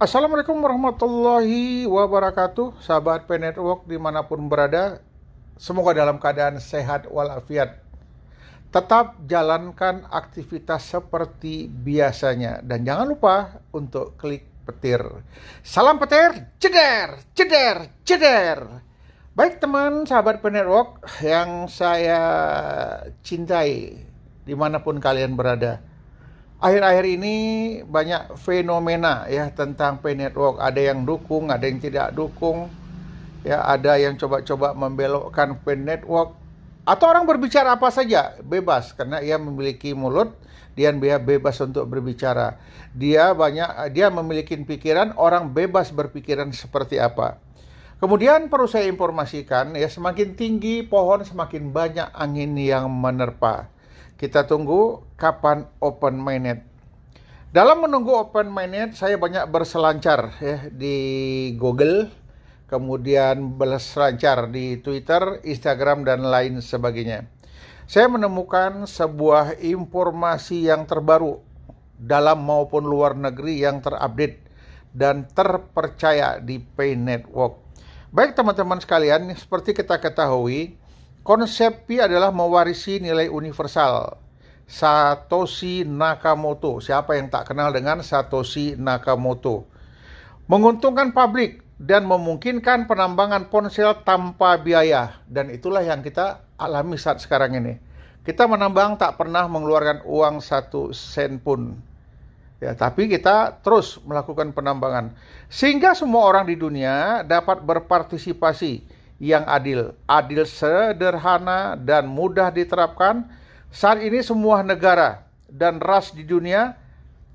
Assalamualaikum warahmatullahi wabarakatuh Sahabat P dimanapun berada Semoga dalam keadaan sehat walafiat Tetap jalankan aktivitas seperti biasanya Dan jangan lupa untuk klik petir Salam petir, ceder, ceder, ceder Baik teman sahabat P yang saya cintai Dimanapun kalian berada akhir-akhir ini banyak fenomena ya tentang pay network. Ada yang dukung, ada yang tidak dukung. Ya, ada yang coba-coba membelokkan pay network atau orang berbicara apa saja bebas karena ia memiliki mulut dia bebas untuk berbicara. Dia banyak dia memiliki pikiran orang bebas berpikiran seperti apa. Kemudian perlu saya informasikan ya semakin tinggi pohon semakin banyak angin yang menerpa. Kita tunggu kapan open mainnet. Dalam menunggu open mainnet, saya banyak berselancar ya di Google, kemudian berselancar di Twitter, Instagram dan lain sebagainya. Saya menemukan sebuah informasi yang terbaru dalam maupun luar negeri yang terupdate dan terpercaya di Pay Network. Baik teman-teman sekalian, seperti kita ketahui, Konsep Pi adalah mewarisi nilai universal. Satoshi Nakamoto. Siapa yang tak kenal dengan Satoshi Nakamoto? Menguntungkan publik dan memungkinkan penambangan ponsel tanpa biaya. Dan itulah yang kita alami saat sekarang ini. Kita menambang tak pernah mengeluarkan uang satu sen pun. Ya, tapi kita terus melakukan penambangan sehingga semua orang di dunia dapat berpartisipasi yang adil, adil sederhana dan mudah diterapkan. Saat ini semua negara dan ras di dunia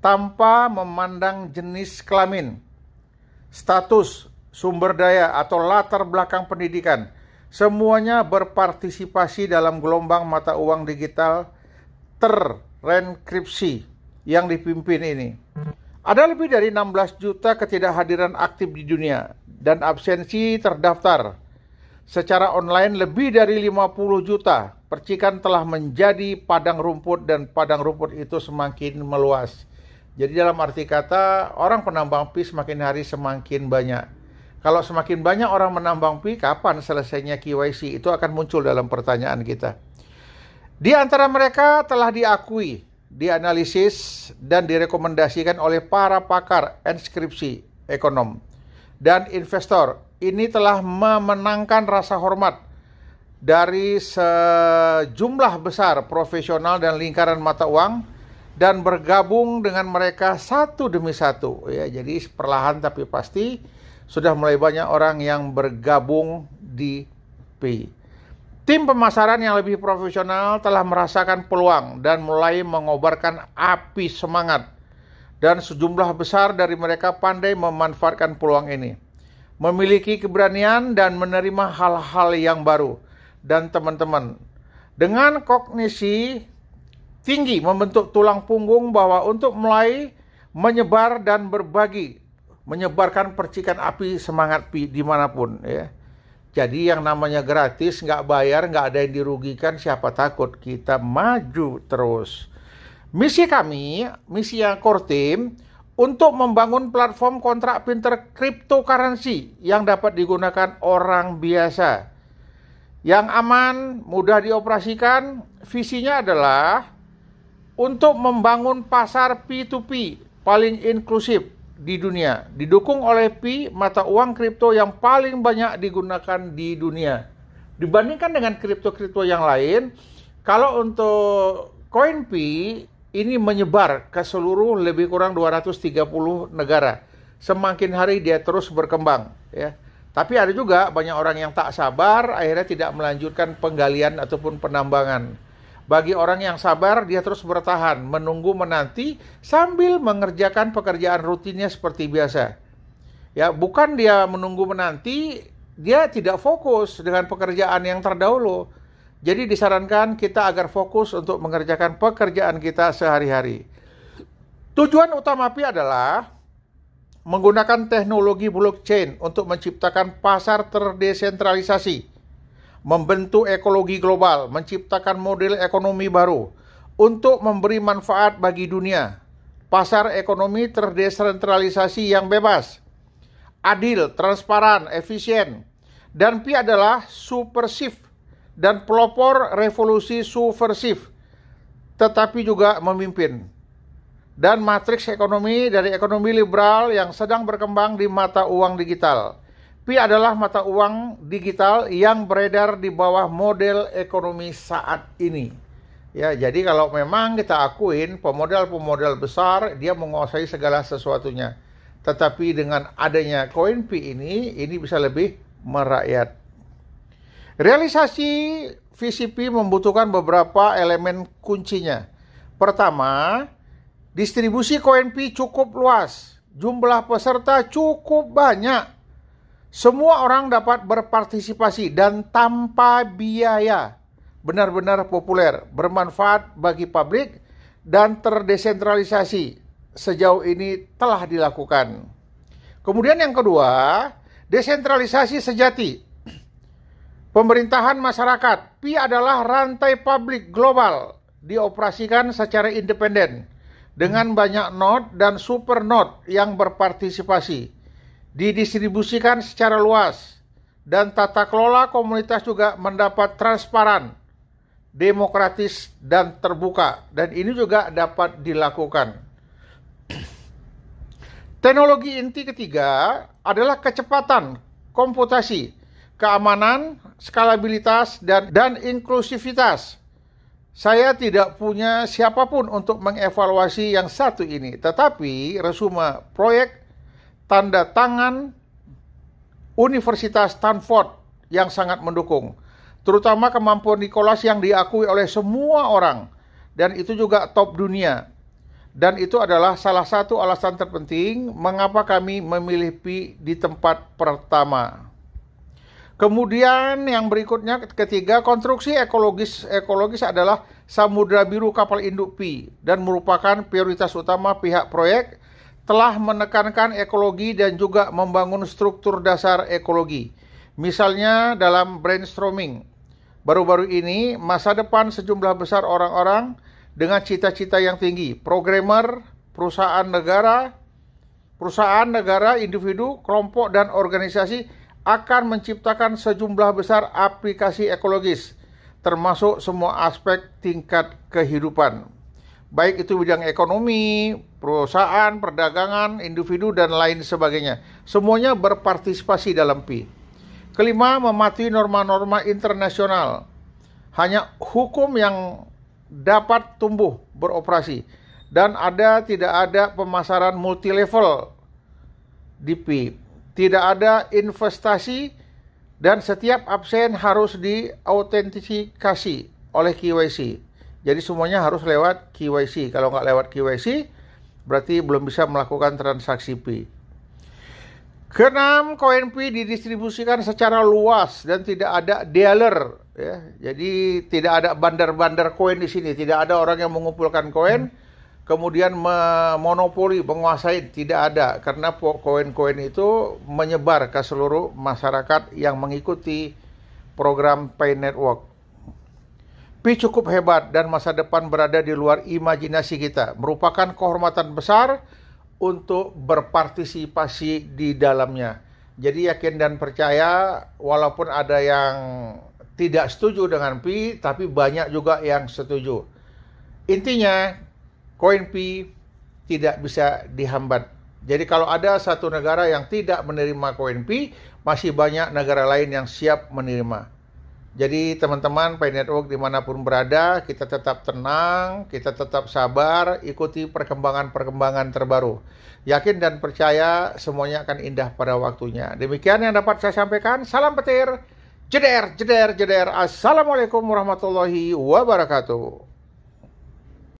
tanpa memandang jenis kelamin, status, sumber daya atau latar belakang pendidikan. Semuanya berpartisipasi dalam gelombang mata uang digital terrenkripsi yang dipimpin ini. Ada lebih dari 16 juta ketidakhadiran aktif di dunia dan absensi terdaftar secara online lebih dari 50 juta. Percikan telah menjadi padang rumput dan padang rumput itu semakin meluas. Jadi dalam arti kata orang penambang pi semakin hari semakin banyak. Kalau semakin banyak orang menambang pi, kapan selesainya KYC? Itu akan muncul dalam pertanyaan kita. Di antara mereka telah diakui, dianalisis, dan direkomendasikan oleh para pakar inskripsi ekonom dan investor ini telah memenangkan rasa hormat dari sejumlah besar profesional dan lingkaran mata uang dan bergabung dengan mereka satu demi satu ya jadi perlahan tapi pasti sudah mulai banyak orang yang bergabung di P. Tim pemasaran yang lebih profesional telah merasakan peluang dan mulai mengobarkan api semangat dan sejumlah besar dari mereka pandai memanfaatkan peluang ini memiliki keberanian dan menerima hal-hal yang baru. Dan teman-teman, dengan kognisi tinggi membentuk tulang punggung bahwa untuk mulai menyebar dan berbagi, menyebarkan percikan api semangat pi dimanapun ya. Jadi yang namanya gratis, nggak bayar, nggak ada yang dirugikan, siapa takut. Kita maju terus. Misi kami, misi yang core team, untuk membangun platform kontrak pinter cryptocurrency yang dapat digunakan orang biasa. Yang aman, mudah dioperasikan, visinya adalah untuk membangun pasar P2P paling inklusif di dunia, didukung oleh P mata uang kripto yang paling banyak digunakan di dunia. Dibandingkan dengan kripto-kripto yang lain, kalau untuk koin P ini menyebar ke seluruh lebih kurang 230 negara. Semakin hari dia terus berkembang, ya. Tapi ada juga banyak orang yang tak sabar, akhirnya tidak melanjutkan penggalian ataupun penambangan. Bagi orang yang sabar, dia terus bertahan, menunggu menanti sambil mengerjakan pekerjaan rutinnya seperti biasa. Ya, bukan dia menunggu menanti, dia tidak fokus dengan pekerjaan yang terdahulu jadi disarankan kita agar fokus untuk mengerjakan pekerjaan kita sehari-hari. Tujuan utama PI adalah menggunakan teknologi blockchain untuk menciptakan pasar terdesentralisasi, membentuk ekologi global, menciptakan model ekonomi baru untuk memberi manfaat bagi dunia. Pasar ekonomi terdesentralisasi yang bebas, adil, transparan, efisien, dan Pi adalah super shift dan pelopor revolusi subversif, tetapi juga memimpin. Dan matriks ekonomi dari ekonomi liberal yang sedang berkembang di mata uang digital. Pi adalah mata uang digital yang beredar di bawah model ekonomi saat ini. Ya, jadi kalau memang kita akuin pemodal-pemodal besar dia menguasai segala sesuatunya. Tetapi dengan adanya koin pi ini, ini bisa lebih merakyat. Realisasi VCP membutuhkan beberapa elemen kuncinya. Pertama, distribusi koin cukup luas. Jumlah peserta cukup banyak. Semua orang dapat berpartisipasi dan tanpa biaya. Benar-benar populer, bermanfaat bagi publik dan terdesentralisasi. Sejauh ini telah dilakukan. Kemudian yang kedua, desentralisasi sejati Pemerintahan masyarakat Pi adalah rantai publik global dioperasikan secara independen dengan banyak node dan super node yang berpartisipasi didistribusikan secara luas dan tata kelola komunitas juga mendapat transparan demokratis dan terbuka dan ini juga dapat dilakukan teknologi inti ketiga adalah kecepatan komputasi keamanan, skalabilitas, dan, dan inklusivitas. Saya tidak punya siapapun untuk mengevaluasi yang satu ini, tetapi resume proyek tanda tangan Universitas Stanford yang sangat mendukung, terutama kemampuan Nicholas yang diakui oleh semua orang, dan itu juga top dunia. Dan itu adalah salah satu alasan terpenting mengapa kami memilih Pi di tempat pertama. Kemudian yang berikutnya ketiga konstruksi ekologis ekologis adalah Samudra Biru kapal induk P dan merupakan prioritas utama pihak proyek telah menekankan ekologi dan juga membangun struktur dasar ekologi. Misalnya dalam brainstorming baru-baru ini masa depan sejumlah besar orang-orang dengan cita-cita yang tinggi, programmer, perusahaan negara, perusahaan negara, individu, kelompok dan organisasi akan menciptakan sejumlah besar aplikasi ekologis, termasuk semua aspek tingkat kehidupan, baik itu bidang ekonomi, perusahaan, perdagangan, individu, dan lain sebagainya. Semuanya berpartisipasi dalam Pi. Kelima, mematuhi norma-norma internasional. Hanya hukum yang dapat tumbuh beroperasi dan ada tidak ada pemasaran multilevel di PIP tidak ada investasi, dan setiap absen harus diautentifikasi oleh KYC. Jadi semuanya harus lewat KYC. Kalau nggak lewat KYC, berarti belum bisa melakukan transaksi P. Keenam, koin P didistribusikan secara luas dan tidak ada dealer. Ya. Jadi tidak ada bandar-bandar koin di sini. Tidak ada orang yang mengumpulkan koin. Hmm kemudian memonopoli, menguasai tidak ada karena koin-koin itu menyebar ke seluruh masyarakat yang mengikuti program Pay Network. Pi cukup hebat dan masa depan berada di luar imajinasi kita. Merupakan kehormatan besar untuk berpartisipasi di dalamnya. Jadi yakin dan percaya walaupun ada yang tidak setuju dengan Pi tapi banyak juga yang setuju. Intinya Koin P tidak bisa dihambat. Jadi kalau ada satu negara yang tidak menerima Koin P, masih banyak negara lain yang siap menerima. Jadi teman-teman Pay Network dimanapun berada, kita tetap tenang, kita tetap sabar, ikuti perkembangan-perkembangan terbaru. Yakin dan percaya semuanya akan indah pada waktunya. Demikian yang dapat saya sampaikan. Salam petir, jeder, jeder, jeder. Assalamualaikum warahmatullahi wabarakatuh.